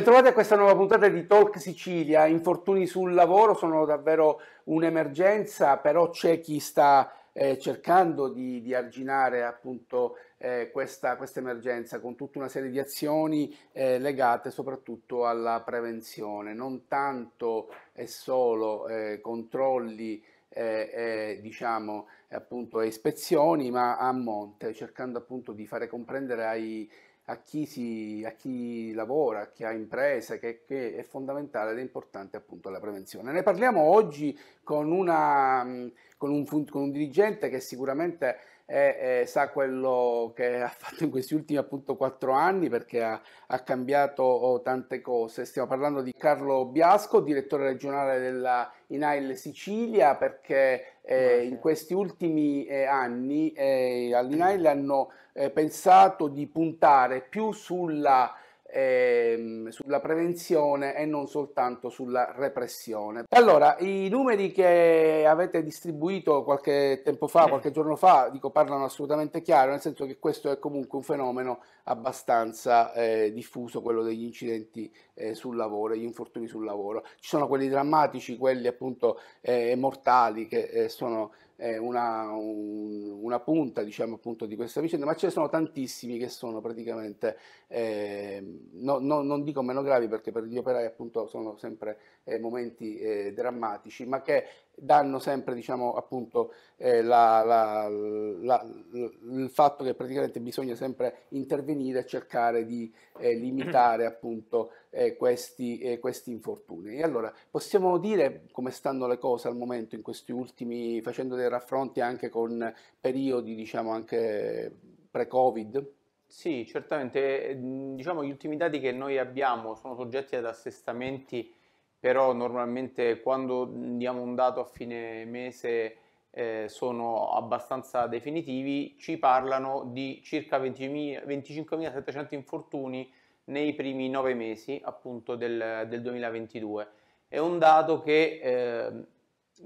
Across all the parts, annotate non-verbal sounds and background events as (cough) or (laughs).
Bentrovati a questa nuova puntata di Talk Sicilia. Infortuni sul lavoro sono davvero un'emergenza, però c'è chi sta eh, cercando di, di, arginare appunto eh, questa, questa, emergenza con tutta una serie di azioni eh, legate soprattutto alla prevenzione, non tanto e solo eh, controlli eh, eh, diciamo appunto ispezioni ma a monte cercando appunto di fare comprendere ai, a chi, si, a chi lavora, a chi ha imprese, che, che, è fondamentale ed è importante appunto la prevenzione. Ne parliamo oggi con, una, con, un, con un dirigente che sicuramente e, e, sa quello che ha fatto in questi ultimi appunto quattro anni perché ha, ha cambiato oh, tante cose. Stiamo parlando di Carlo Biasco, direttore regionale della INAIL Sicilia, perché eh, in questi ultimi eh, anni eh, all'INAIL (clears throat) hanno eh, pensato di puntare più sulla ehm, sulla prevenzione e non soltanto sulla repressione. Allora, i numeri che avete distribuito qualche tempo fa, qualche giorno fa, dico parlano assolutamente chiaro, nel senso che questo è comunque un fenomeno abbastanza eh, diffuso, quello degli incidenti eh, sul lavoro, gli infortuni sul lavoro. Ci sono quelli drammatici, quelli appunto eh, mortali che eh, sono una, un, una, punta diciamo, appunto, di questa vicenda, ma ce ne sono tantissimi che sono praticamente, eh, no, no, non dico meno gravi perché per gli operai appunto sono sempre eh, momenti eh, drammatici, ma che danno sempre diciamo, appunto, eh, la, la, la, il fatto che praticamente bisogna sempre intervenire e cercare di eh, limitare (clears throat) appunto, eh, questi, eh, questi, infortuni. E allora possiamo dire come stanno le cose al momento in questi ultimi, facendo dei raffronti anche con periodi diciamo, anche pre-Covid? Sì, certamente. Ehm, diciamo, gli ultimi dati che noi abbiamo sono soggetti ad assestamenti però normalmente quando diamo un dato a fine mese eh, sono abbastanza definitivi, ci parlano di circa 20.000, 25.700 infortuni nei primi nove mesi appunto del, del 2022. È un dato che eh,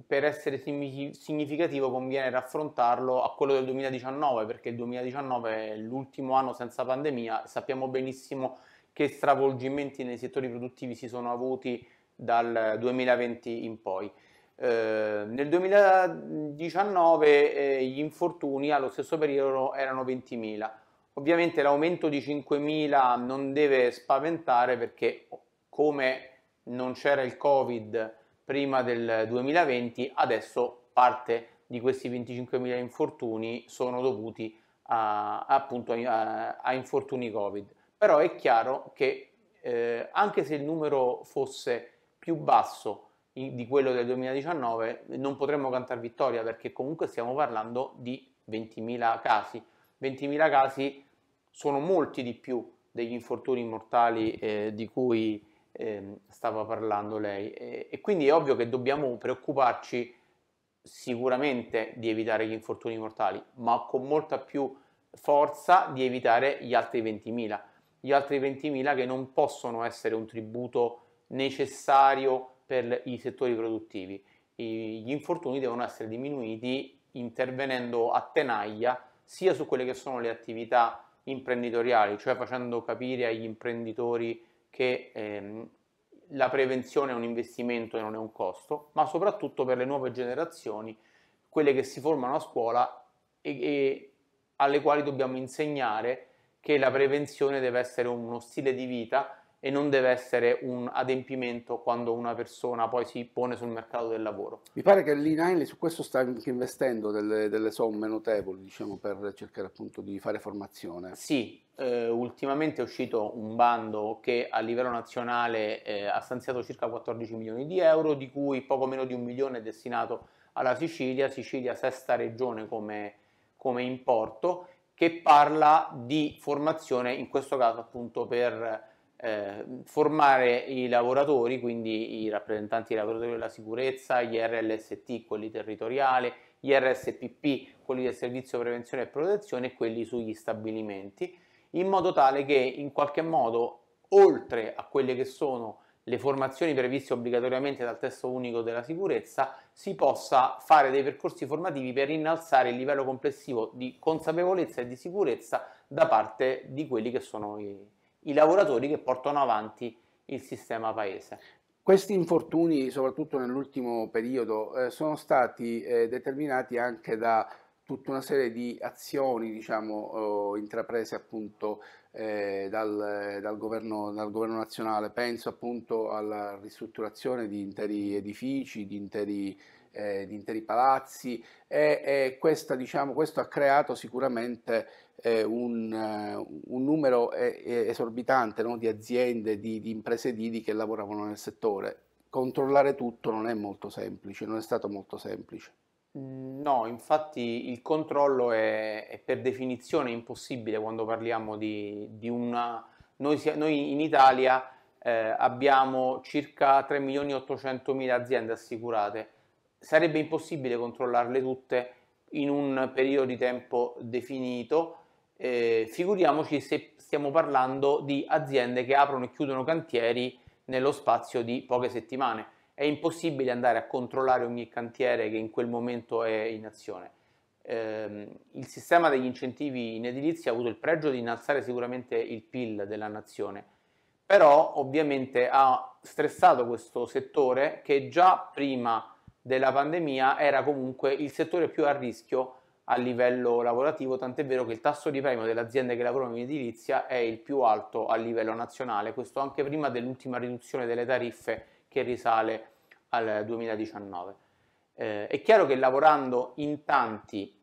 per essere significativo conviene raffrontarlo a quello del 2019 perché il 2019 è l'ultimo anno senza pandemia, sappiamo benissimo che stravolgimenti nei settori produttivi si sono avuti dal 2020 in poi. Eh, nel 2019 eh, gli infortuni allo stesso periodo erano 20.000. Ovviamente l'aumento di 5.000 non deve spaventare perché come non c'era il Covid prima del 2020, adesso parte di questi 25.000 infortuni sono dovuti a, appunto a, a, infortuni Covid. Però è chiaro che eh, anche se il numero fosse più basso di quello del 2019 non potremmo cantare vittoria perché comunque stiamo parlando di 20.000 casi. 20.000 casi sono molti di più degli infortuni mortali eh, di cui eh, stava parlando lei e, e quindi è ovvio che dobbiamo preoccuparci sicuramente di evitare gli infortuni mortali, ma con molta più forza di evitare gli altri 20.000, gli altri 20.000 che non possono essere un tributo necessario per i settori produttivi. gli infortuni devono essere diminuiti intervenendo a tenaglia sia su quelle che sono le attività imprenditoriali, cioè facendo capire agli imprenditori che ehm, la prevenzione è un investimento e non è un costo, ma soprattutto per le nuove generazioni, quelle che si formano a scuola e, e alle quali dobbiamo insegnare che la prevenzione deve essere uno stile di vita e non deve essere un adempimento quando una persona poi si pone sul mercato del lavoro. Mi pare che l'Inaile su questo sta anche investendo delle, delle, somme notevoli, diciamo, per cercare appunto di fare formazione. Sì, eh, ultimamente è uscito un bando che a livello nazionale eh, ha stanziato circa 14 milioni di euro, di cui poco meno di un milione è destinato alla Sicilia, Sicilia sesta regione come, come importo, che parla di formazione, in questo caso appunto per eh, formare i lavoratori, quindi i rappresentanti dei lavoratori della sicurezza, gli RLST, quelli territoriali, gli RSPP, quelli del servizio prevenzione e protezione e quelli sugli stabilimenti, in modo tale che in qualche modo, oltre a quelle che sono le formazioni previste obbligatoriamente dal testo unico della sicurezza, si possa fare dei percorsi formativi per innalzare il livello complessivo di consapevolezza e di sicurezza da parte di quelli che sono i i lavoratori che portano avanti il sistema paese. Questi infortuni, soprattutto nell'ultimo periodo, eh, sono stati eh, determinati anche da tutta una serie di azioni diciamo, eh, intraprese appunto eh, dal, dal, governo, dal, governo, nazionale. Penso appunto alla ristrutturazione di interi edifici, di interi eh, di interi palazzi e, e questa, diciamo, questo ha creato sicuramente eh, un, eh, un, numero eh, eh, esorbitante no, di aziende, di, di imprese edili che lavoravano nel settore. Controllare tutto non è molto semplice, non è stato molto semplice. Mm, no, infatti il controllo è, è per definizione impossibile quando parliamo di, di una... Noi, noi in Italia eh, abbiamo circa 3 milioni 800 mila aziende assicurate, sarebbe impossibile controllarle tutte in un periodo di tempo definito. Eh, figuriamoci se stiamo parlando di aziende che aprono e chiudono cantieri nello spazio di poche settimane. È impossibile andare a controllare ogni cantiere che in quel momento è in azione. Eh, il sistema degli incentivi in edilizia ha avuto il pregio di innalzare sicuramente il PIL della nazione, però ovviamente ha stressato questo settore che già prima della pandemia era comunque il settore più a rischio a livello lavorativo, tant'è vero che il tasso di premio delle aziende che lavorano in edilizia è il più alto a livello nazionale, questo anche prima dell'ultima riduzione delle tariffe che risale al 2019. Eh, è chiaro che lavorando in tanti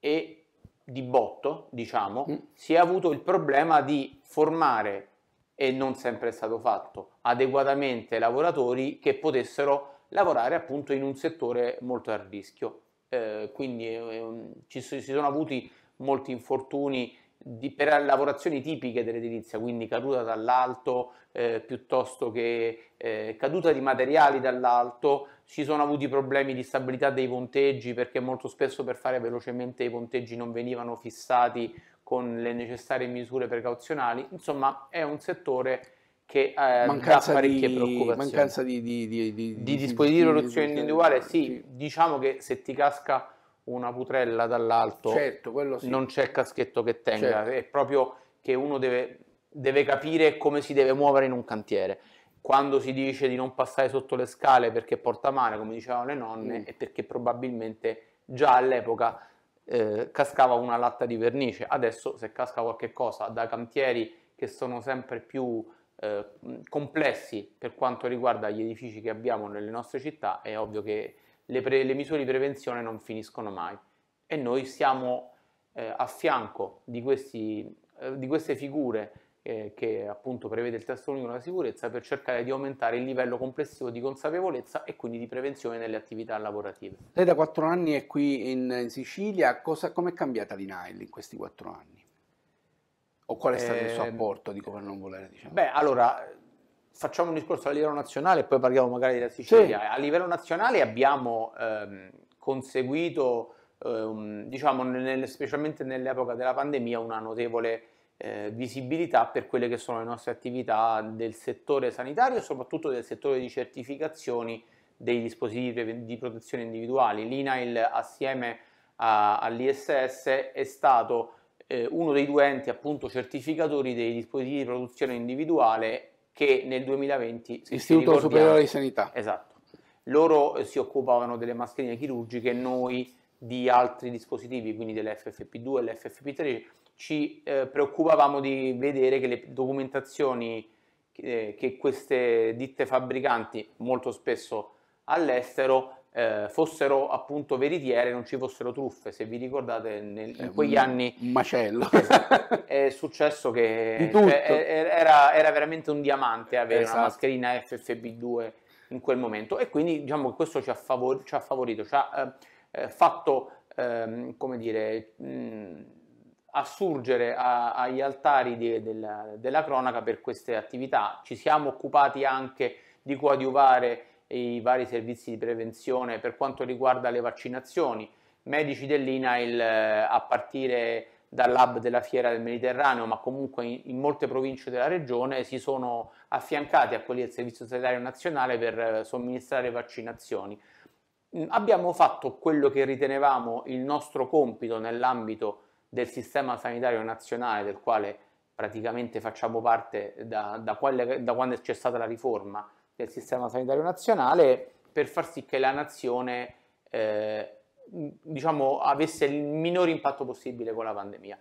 e di botto, diciamo, mm. si è avuto il problema di formare, e non sempre è stato fatto, adeguatamente lavoratori che potessero lavorare appunto in un settore molto a rischio. Eh, quindi eh, ci, si sono avuti molti infortuni di, per lavorazioni tipiche dell'edilizia, quindi caduta dall'alto eh, piuttosto che eh, caduta di materiali dall'alto, ci sono avuti problemi di stabilità dei ponteggi perché molto spesso per fare velocemente i ponteggi non venivano fissati con le necessarie misure precauzionali, insomma è un settore che eh, mancanza parecchie di, preoccupazioni. Mancanza di, di, di, di dispositivi di produzione individuale, sì, sì, diciamo che se ti casca una putrella dall'alto, certo, sì. non c'è caschetto che tenga, certo. è proprio che uno deve, deve capire come si deve muovere in un cantiere. Quando si dice di non passare sotto le scale perché porta male, come dicevano le nonne, mm. è perché probabilmente già all'epoca eh, cascava una latta di vernice. Adesso se casca qualche cosa da cantieri che sono sempre più eh, complessi per quanto riguarda gli edifici che abbiamo nelle nostre città, è ovvio che le, pre, le misure di prevenzione non finiscono mai e noi siamo eh, a fianco di, questi, eh, di queste figure eh, che appunto prevede il testo unico della sicurezza per cercare di aumentare il livello complessivo di consapevolezza e quindi di prevenzione nelle attività lavorative. Lei da quattro anni è qui in, in Sicilia, come è cambiata Nile in questi quattro anni? O qual è stato eh, il suo ehm, apporto, dico per non volere, diciamo? Beh, allora, facciamo un discorso a livello nazionale e poi parliamo magari della Sicilia. Sì. A livello nazionale abbiamo ehm, conseguito, ehm, diciamo, nel, specialmente nell'epoca della pandemia, una notevole eh, visibilità per quelle che sono le nostre attività del settore sanitario e soprattutto del settore di certificazioni dei dispositivi di protezione individuali. L'INAIL assieme a, all'ISS è stato eh, uno dei due enti appunto certificatori dei dispositivi di produzione individuale che nel 2020 si Istituto Superiore di Sanità. Esatto. Loro eh, si occupavano delle mascherine chirurgiche e noi di altri dispositivi, quindi dellffp 2 e le 3 ci eh, preoccupavamo di vedere che le documentazioni che, eh, che queste ditte fabbricanti molto spesso all'estero eh, fossero appunto veritiere, non ci fossero truffe. Se vi ricordate, nel, in eh, quegli anni. Un macello. (laughs) Esatto, è successo che cioè, era, era, veramente un diamante avere esatto. una mascherina FFB2 in quel momento. E quindi diciamo che questo ci ha, favor- ci ha favorito, ci ha eh, eh fatto ehm, come dire. Mh, mm, assurgere a, agli altari di, della, della cronaca per queste attività. Ci siamo occupati anche di coadiuvare i vari servizi di prevenzione per quanto riguarda le vaccinazioni, medici dell'INAIL eh, a partire dal lab della Fiera del Mediterraneo, ma comunque in, in, molte province della regione si sono affiancati a quelli del Servizio Sanitario Nazionale per eh, somministrare vaccinazioni. Mm, abbiamo fatto quello che ritenevamo il nostro compito nell'ambito del sistema sanitario nazionale, del quale praticamente facciamo parte da, da, quelle, da quando c'è stata la riforma, del sistema sanitario nazionale per far sì che la nazione eh, diciamo, avesse il minor impatto possibile con la pandemia.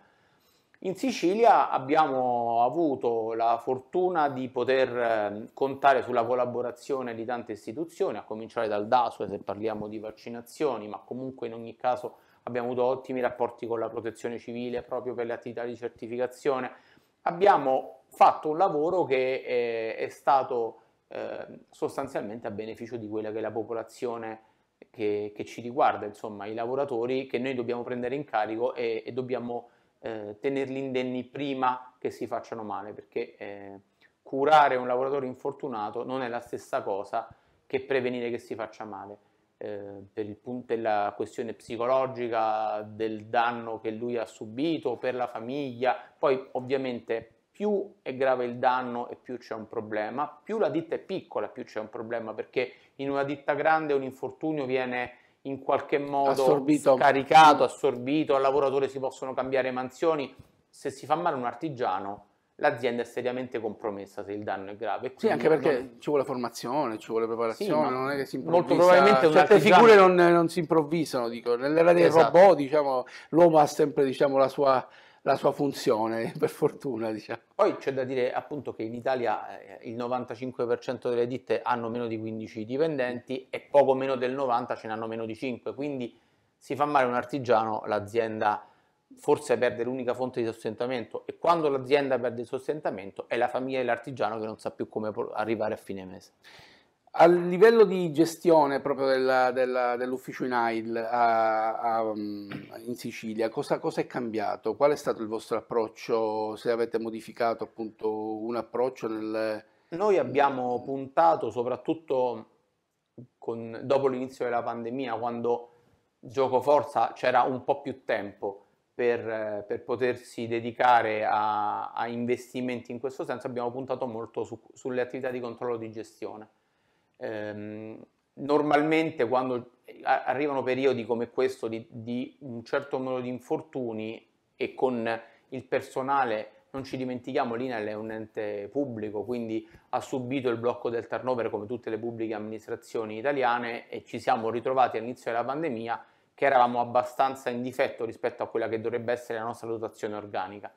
In Sicilia abbiamo avuto la fortuna di poter ehm, contare sulla collaborazione di tante istituzioni, a cominciare dal DASUE se parliamo di vaccinazioni, ma comunque in ogni caso abbiamo avuto ottimi rapporti con la protezione civile proprio per le attività di certificazione. Abbiamo fatto un lavoro che è, eh, è stato eh, sostanzialmente a beneficio di quella che è la popolazione che, che, ci riguarda, insomma i lavoratori che noi dobbiamo prendere in carico e, e dobbiamo eh, tenerli indenni prima che si facciano male, perché eh, curare un lavoratore infortunato non è la stessa cosa che prevenire che si faccia male. Ehm, per, il, per, la questione psicologica del danno che lui ha subito, per la famiglia, poi ovviamente più è grave il danno e più c'è un problema, più la ditta è piccola, più c'è un problema, perché in una ditta grande un infortunio viene in qualche modo assorbito. caricato, mm. assorbito, al lavoratore si possono cambiare mansioni. Se si fa male un artigiano, l'azienda è seriamente compromessa se il danno è grave. Sì, anche perché non... ci vuole formazione, ci vuole preparazione, sì, non è che si improvvisa. Molto probabilmente certe artigiano... figure non, non, si improvvisano, dico. Nell'era dei esatto. robot, diciamo, l'uomo ha sempre diciamo, la sua la sua funzione, (laughs) per fortuna. Diciamo. Poi c'è da dire appunto che in Italia eh, il 95% delle ditte hanno meno di 15 dipendenti e poco meno del 90% ce ne hanno meno di 5, quindi si fa male un artigiano, l'azienda forse perde l'unica fonte di sostentamento e quando l'azienda perde il sostentamento è la famiglia dell'artigiano che non sa più come arrivare a fine mese. A livello di gestione proprio della, della, dell'ufficio in AIL a, a, mm, in Sicilia, cosa, cosa, è cambiato? Qual è stato il vostro approccio? Se avete modificato appunto un approccio nel... Noi abbiamo puntato soprattutto con, dopo l'inizio della pandemia, quando gioco forza c'era un po' più tempo per, per potersi dedicare a, a, investimenti in questo senso, abbiamo puntato molto su, sulle attività di controllo di gestione ehm, normalmente quando arrivano periodi come questo di, di un certo numero di infortuni e con il personale non ci dimentichiamo, l'INAL è un ente pubblico, quindi ha subito il blocco del turnover come tutte le pubbliche amministrazioni italiane e ci siamo ritrovati all'inizio della pandemia che eravamo abbastanza in difetto rispetto a quella che dovrebbe essere la nostra dotazione organica.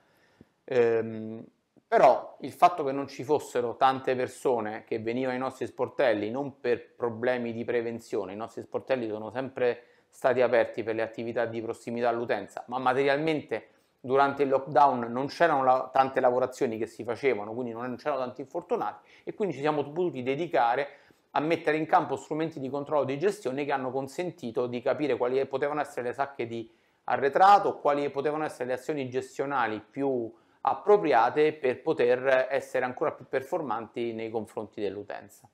Ehm, però il fatto che non ci fossero tante persone che venivano ai nostri sportelli non per problemi di prevenzione, i nostri sportelli sono sempre stati aperti per le attività di prossimità all'utenza, ma materialmente durante il lockdown non c'erano la- tante lavorazioni che si facevano, quindi non c'erano tanti infortunati e quindi ci siamo potuti dedicare a mettere in campo strumenti di controllo di gestione che hanno consentito di capire quali potevano essere le sacche di arretrato, quali potevano essere le azioni gestionali più appropriate per poter essere ancora più performanti nei confronti dell'utenza.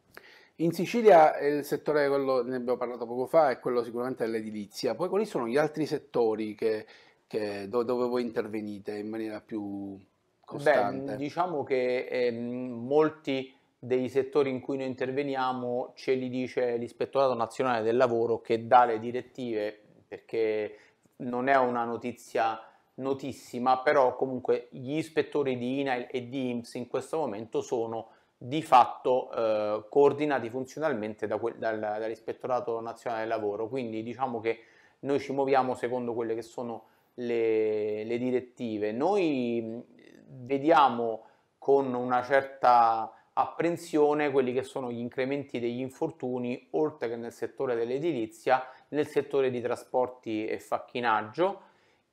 In Sicilia eh, il settore, quello, ne abbiamo parlato poco fa, è quello sicuramente dell'edilizia. Poi quali sono gli altri settori che, che, dove voi intervenite in maniera più costante? Beh, diciamo che eh, molti dei settori in cui noi interveniamo ce li dice l'Ispettorato Nazionale del Lavoro che dà le direttive perché non è una notizia notissima, però comunque gli ispettori di INAIL e di IMSS in questo momento sono di fatto eh, coordinati funzionalmente da quel, dal, dall'Ispettorato Nazionale del Lavoro, quindi diciamo che noi ci muoviamo secondo quelle che sono le, le direttive. Noi mm, vediamo con una certa apprensione quelli che sono gli incrementi degli infortuni, oltre che nel settore dell'edilizia, nel settore di trasporti e facchinaggio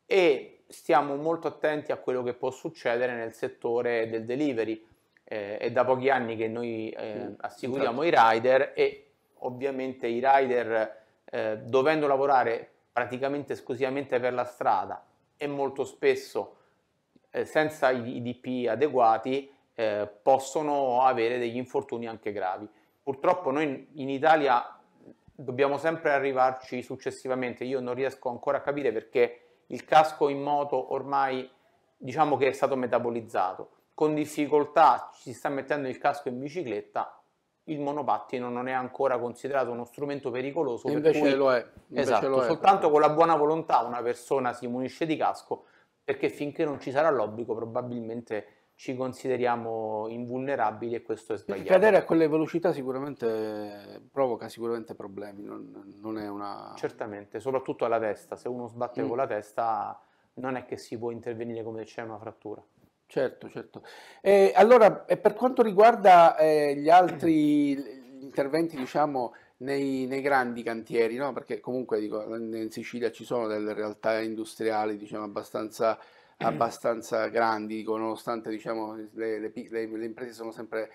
e stiamo molto attenti a quello che può succedere nel settore del delivery. Eh, è da pochi anni che noi eh, esatto. assicuriamo i rider e ovviamente i rider eh, dovendo lavorare praticamente esclusivamente per la strada e molto spesso eh, senza i DP adeguati eh, possono avere degli infortuni anche gravi. Purtroppo noi in Italia mm, dobbiamo sempre arrivarci successivamente, io non riesco ancora a capire perché il casco in moto ormai diciamo che è stato metabolizzato, con difficoltà si sta mettendo il casco in bicicletta, il monopattino non è ancora considerato uno strumento pericoloso. Invece per cui, lo è. esatto, lo è, soltanto con la buona volontà una persona si munisce di casco perché finché non ci sarà l'obbligo probabilmente ci consideriamo invulnerabili e questo è sbagliato. Cadere a quelle velocità sicuramente provoca sicuramente problemi, non, non è una... Certamente, soprattutto alla testa, se uno sbatte mm. con la testa non è che si può intervenire come c'è una frattura. Certo, certo. E allora, e per quanto riguarda eh, gli altri (clears throat) interventi, diciamo, nei, nei, grandi cantieri, no? perché comunque dico, in Sicilia ci sono delle realtà industriali diciamo, abbastanza abbastanza grandi, nonostante diciamo, le, le, le, le imprese sono sempre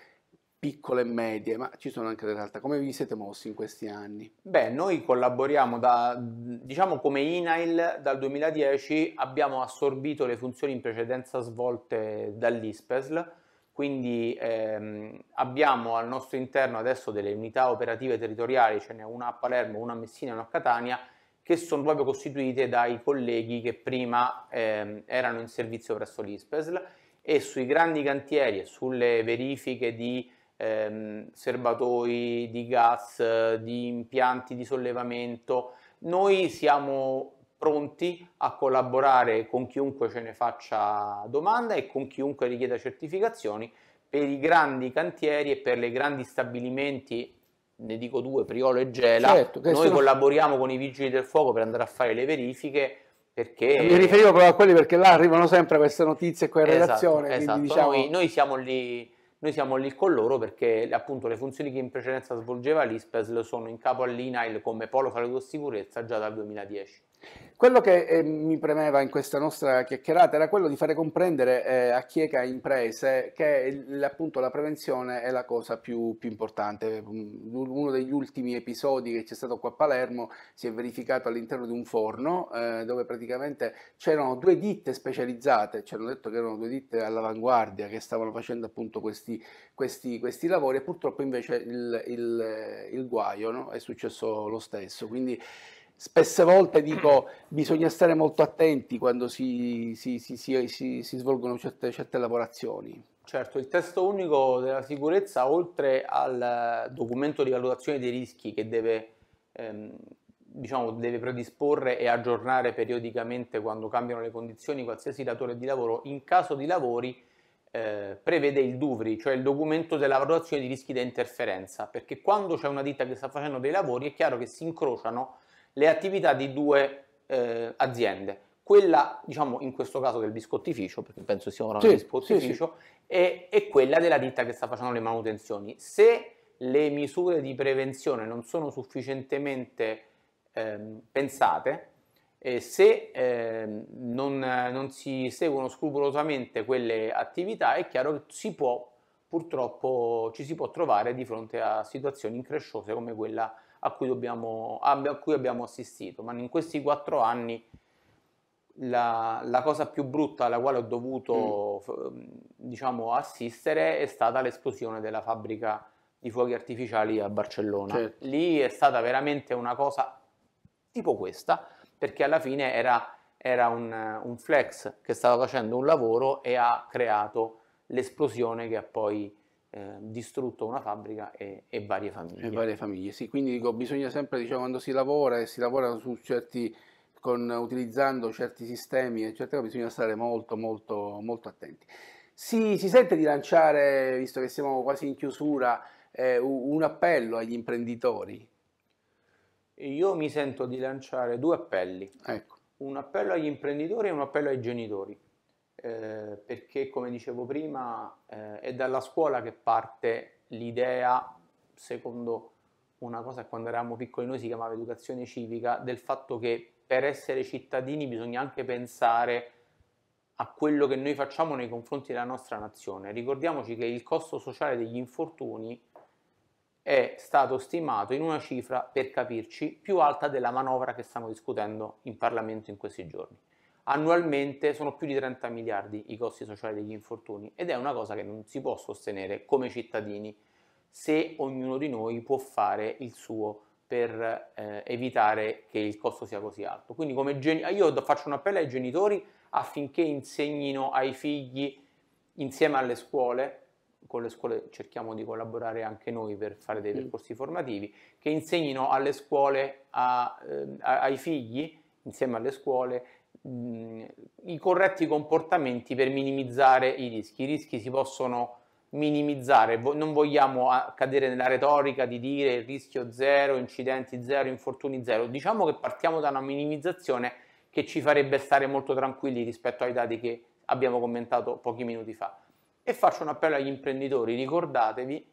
piccole e medie, ma ci sono anche delle realtà. Come vi siete mossi in questi anni? Beh, noi collaboriamo da, diciamo come INAIL dal 2010 abbiamo assorbito le funzioni in precedenza svolte dall'ISPESL, quindi ehm, abbiamo al nostro interno adesso delle unità operative territoriali, ce n'è una a Palermo, una a Messina e una a Catania, che sono proprio costituite dai colleghi che prima eh, erano in servizio presso l'ISPESL e sui grandi cantieri e sulle verifiche di ehm, serbatoi di gas, di impianti di sollevamento, noi siamo pronti a collaborare con chiunque ce ne faccia domanda e con chiunque richieda certificazioni per i grandi cantieri e per le grandi stabilimenti ne dico due, Priolo e Gela, certo, noi sono... collaboriamo con i vigili del fuoco per andare a fare le verifiche. Perché... Mi riferivo proprio a quelli perché là arrivano sempre queste notizie qua in esatto, relazione. Esatto. Diciamo... Noi, noi, siamo lì, noi, siamo lì, con loro perché appunto le funzioni che in precedenza svolgeva l'ISPESL sono in capo all'INAIL come polo salute sicurezza già dal 2010. Quello che eh, mi premeva in questa nostra chiacchierata era quello di fare comprendere eh, a Chieca Imprese che il, appunto la prevenzione è la cosa più, più, importante. Mm, uno degli ultimi episodi che c'è stato qua a Palermo si è verificato all'interno di un forno eh, dove praticamente c'erano due ditte specializzate, ci hanno detto che erano due ditte all'avanguardia che stavano facendo appunto questi, questi, questi lavori e purtroppo invece il, il, il guaio no? è successo lo stesso. Quindi, spesse volte dico bisogna stare molto attenti quando si, si, si, si svolgono certe, certe, lavorazioni. Certo, il testo unico della sicurezza, oltre al documento di valutazione dei rischi che deve, ehm, diciamo, deve predisporre e aggiornare periodicamente quando cambiano le condizioni qualsiasi datore di lavoro, in caso di lavori eh, prevede il DUVRI, cioè il documento della valutazione di rischi da interferenza, perché quando c'è una ditta che sta facendo dei lavori è chiaro che si incrociano le attività di due eh, aziende. Quella, diciamo, in questo caso del biscottificio, perché penso stiamo parlando sì, di biscottificio, sì, sì. E, e quella della ditta che sta facendo le manutenzioni. Se le misure di prevenzione non sono sufficientemente ehm, pensate, eh, se ehm, non, non, si seguono scrupolosamente quelle attività, è chiaro che si può, purtroppo ci si può trovare di fronte a situazioni incresciose come quella a cui, dobbiamo, a cui abbiamo assistito, ma in questi quattro anni la, la, cosa più brutta alla quale ho dovuto mm. diciamo, assistere è stata l'esplosione della fabbrica di fuochi artificiali a Barcellona. Certo. Lì è stata veramente una cosa tipo questa, perché alla fine era, era un, un, flex che stava facendo un lavoro e ha creato l'esplosione che ha poi eh, distrutto una fabbrica e, e, varie famiglie. E varie famiglie, sì, quindi dico, bisogna sempre, diciamo, quando si lavora e si lavora su certi, con, utilizzando certi sistemi, eccetera, bisogna stare molto, molto, molto attenti. Si, si sente di lanciare, visto che siamo quasi in chiusura, eh, un appello agli imprenditori? Io mi sento di lanciare due appelli. Ecco. Un appello agli imprenditori e un appello ai genitori. Eh, perché come dicevo prima eh, è dalla scuola che parte l'idea, secondo una cosa quando eravamo piccoli noi si chiamava educazione civica, del fatto che per essere cittadini bisogna anche pensare a quello che noi facciamo nei confronti della nostra nazione. Ricordiamoci che il costo sociale degli infortuni è stato stimato in una cifra, per capirci, più alta della manovra che stiamo discutendo in Parlamento in questi giorni annualmente sono più di 30 miliardi i costi sociali degli infortuni ed è una cosa che non si può sostenere come cittadini se ognuno di noi può fare il suo per eh, evitare che il costo sia così alto. Quindi come gen- io faccio un appello ai genitori affinché insegnino ai figli insieme alle scuole, con le scuole cerchiamo di collaborare anche noi per fare dei mm. percorsi formativi, che insegnino alle scuole, a, eh, ai figli insieme alle scuole i corretti comportamenti per minimizzare i rischi. I rischi si possono minimizzare, non vogliamo ah, cadere nella retorica di dire rischio zero, incidenti zero, infortuni zero, diciamo che partiamo da una minimizzazione che ci farebbe stare molto tranquilli rispetto ai dati che abbiamo commentato pochi minuti fa. E faccio un appello agli imprenditori, ricordatevi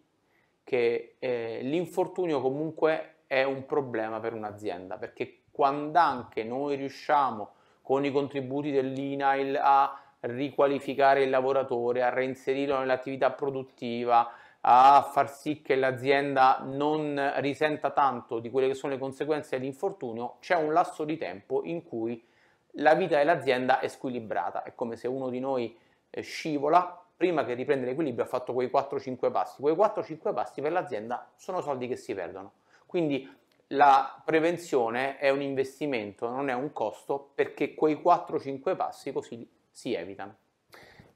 che eh, l'infortunio comunque è un problema per un'azienda, perché quando anche noi riusciamo a con i contributi dell'INAIL a riqualificare il lavoratore, a reinserirlo nell'attività produttiva, a far sì che l'azienda non risenta tanto di quelle che sono le conseguenze dell'infortunio, c'è un lasso di tempo in cui la vita dell'azienda è squilibrata, è come se uno di noi eh, scivola, prima che riprenda l'equilibrio ha fatto quei 4-5 passi, quei 4-5 passi per l'azienda sono soldi che si perdono. Quindi la prevenzione è un investimento, non è un costo, perché quei 4-5 passi così si evitano.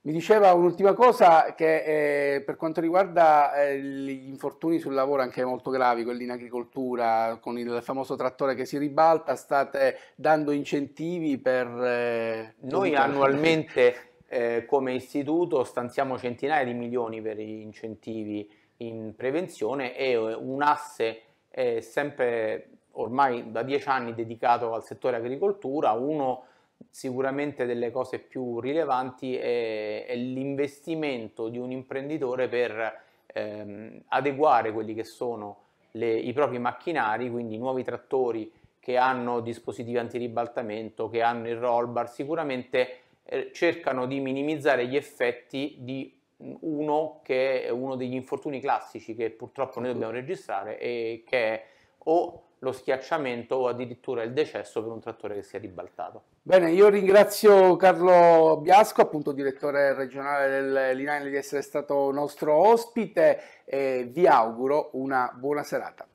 Mi diceva un'ultima cosa che eh, per quanto riguarda eh, gli infortuni sul lavoro anche molto gravi, quelli in agricoltura, con il famoso trattore che si ribalta, state dando incentivi per... Eh, Noi annualmente (laughs) eh, come istituto stanziamo centinaia di milioni per gli incentivi in prevenzione e eh, un asse è sempre ormai da dieci anni dedicato al settore agricoltura, uno sicuramente delle cose più rilevanti è, è l'investimento di un imprenditore per ehm, adeguare quelli che sono le, i propri macchinari, quindi nuovi trattori che hanno dispositivi antiribaltamento, che hanno il roll bar, sicuramente eh, cercano di minimizzare gli effetti di uno che è uno degli infortuni classici che purtroppo noi dobbiamo registrare e che è o lo schiacciamento o addirittura il decesso per un trattore che si è ribaltato. Bene, io ringrazio Carlo Biasco, appunto direttore regionale del di essere stato nostro ospite e vi auguro una buona serata.